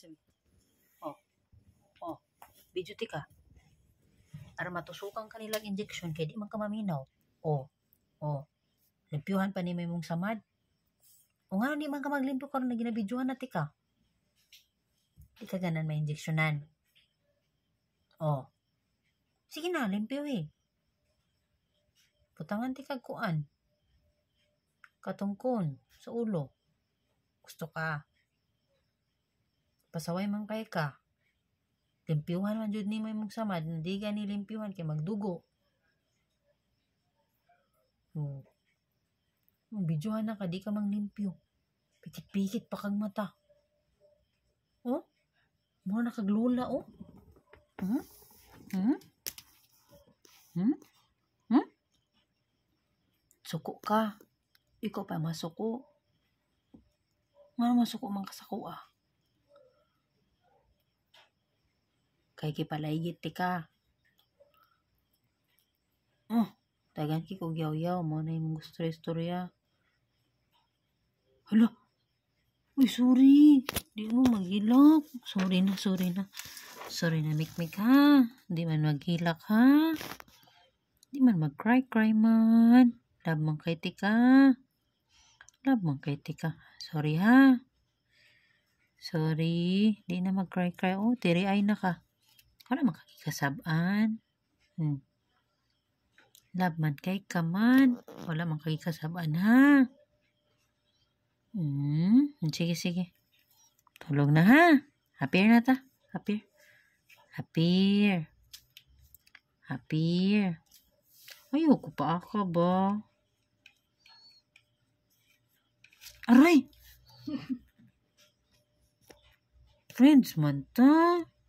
Watson. Oh. Oh. Bijuti ka. Para matusukan kanilang injection kay di man ka maminaw. Oh. Oh. Limpyuhan pa ni may mong samad. O nga, di man ka maglimpyo karon na ginabidyohan na tika. Di ka ganan may injeksyonan. Oh. Sige na, limpyo eh. Putangan ti kagkuan. Katungkon sa ulo. Gusto ka pasaway man kay ka. Limpiuhan man jud ni may mong samad, hindi ka ni limpiuhan kay magdugo. So, mong bidyohan na ka, di ka mang limpyo. Pikit-pikit pa kang mata. Oh? Mura nakaglula, oh. Hmm? Hmm? Hmm? Hmm? Suko ka. Ikaw pa masuko. Nga masuko man kasako ah. kay kipalaigit ti ka. Oh, tagan ki kog yaw-yaw mo na yung gusto istorya. Hala, uy sorry, di mo maghilak. Sorry na, sorry na. Sorry na mikmik ha, di man maghilak ha. Di man mag-cry-cry man. Labang kay tika. Labang kay tika. Sorry ha. Sorry, di na mag-cry-cry. Oh, tiri ay na ka para makakikasabaan. Hmm. Love man kay kaman. Wala man kakikasabaan ha. Hmm. Sige, sige. Tulog na ha. Hapir na ta. Hapir. Hapir. Hapir. Ayoko pa ako ba? Aray! Friends man ta.